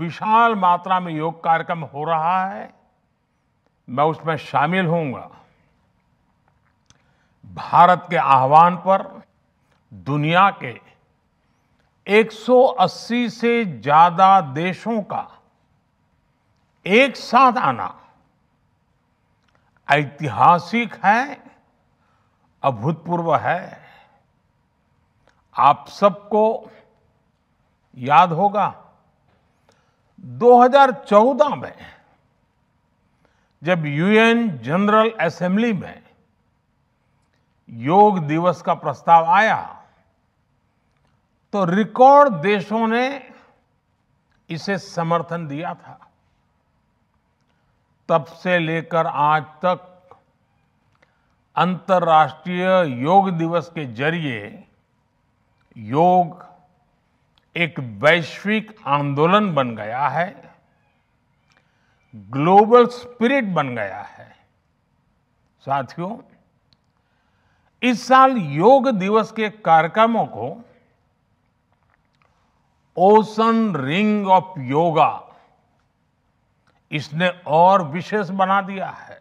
विशाल मात्रा में योग कार्यक्रम हो रहा है मैं उसमें शामिल होऊंगा भारत के आह्वान पर दुनिया के 180 से ज्यादा देशों का एक साथ आना ऐतिहासिक है अभूतपूर्व है आप सबको याद होगा 2014 में जब यूएन जनरल असेंबली में योग दिवस का प्रस्ताव आया तो रिकॉर्ड देशों ने इसे समर्थन दिया था तब से लेकर आज तक अंतर्राष्ट्रीय योग दिवस के जरिए योग एक वैश्विक आंदोलन बन गया है ग्लोबल स्पिरिट बन गया है साथियों इस साल योग दिवस के कार्यक्रमों को ओशन रिंग ऑफ योगा इसने और विशेष बना दिया है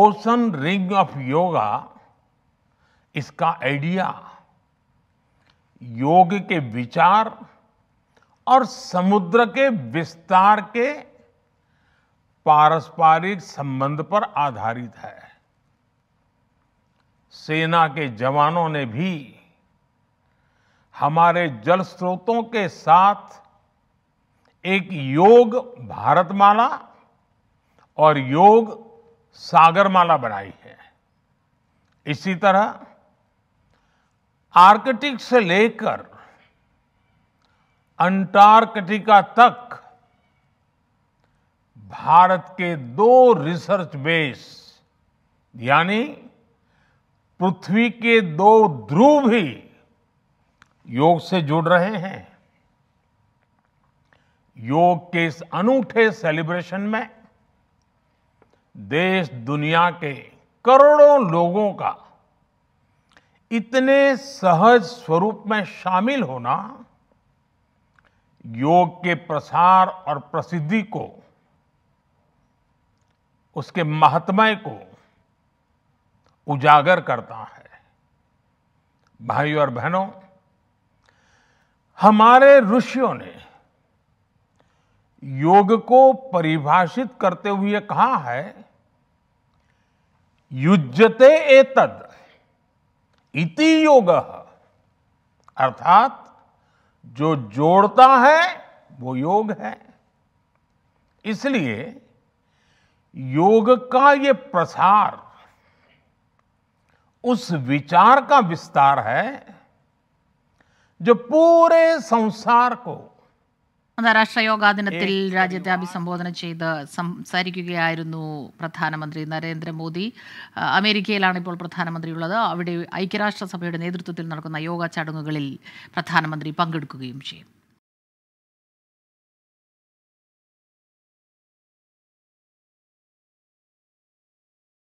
ओशन रिंग ऑफ योगा इसका आइडिया योग के विचार और समुद्र के विस्तार के पारस्परिक संबंध पर आधारित है सेना के जवानों ने भी हमारे जल स्रोतों के साथ एक योग भारतमाला और योग सागरमाला बनाई है इसी तरह आर्कटिक से लेकर अंटार्कटिका तक भारत के दो रिसर्च बेस यानी पृथ्वी के दो ध्रुव भी योग से जुड़ रहे हैं योग के इस अनूठे सेलिब्रेशन में देश दुनिया के करोड़ों लोगों का इतने सहज स्वरूप में शामिल होना योग के प्रसार और प्रसिद्धि को उसके महात्मय को उजागर करता है भाई और बहनों हमारे ऋषियों ने योग को परिभाषित करते हुए कहा है युजते एतद इति योग अर्थात जो जोड़ता है वो योग है इसलिए योग का ये प्रसार उस विचार का विस्तार है जो पूरे संसार को അന്താരാഷ്ട്ര യോഗാ ദിനത്തിൽ രാജ്യത്തെ അഭിസംബോധന ചെയ്ത് സംസാരിക്കുകയായിരുന്നു പ്രധാനമന്ത്രി നരേന്ദ്രമോദി അമേരിക്കയിലാണ് ഇപ്പോൾ പ്രധാനമന്ത്രിയുള്ളത് അവിടെ ഐക്യരാഷ്ട്രസഭയുടെ നേതൃത്വത്തിൽ നടക്കുന്ന യോഗ ചടങ്ങുകളിൽ പ്രധാനമന്ത്രി പങ്കെടുക്കുകയും ചെയ്യും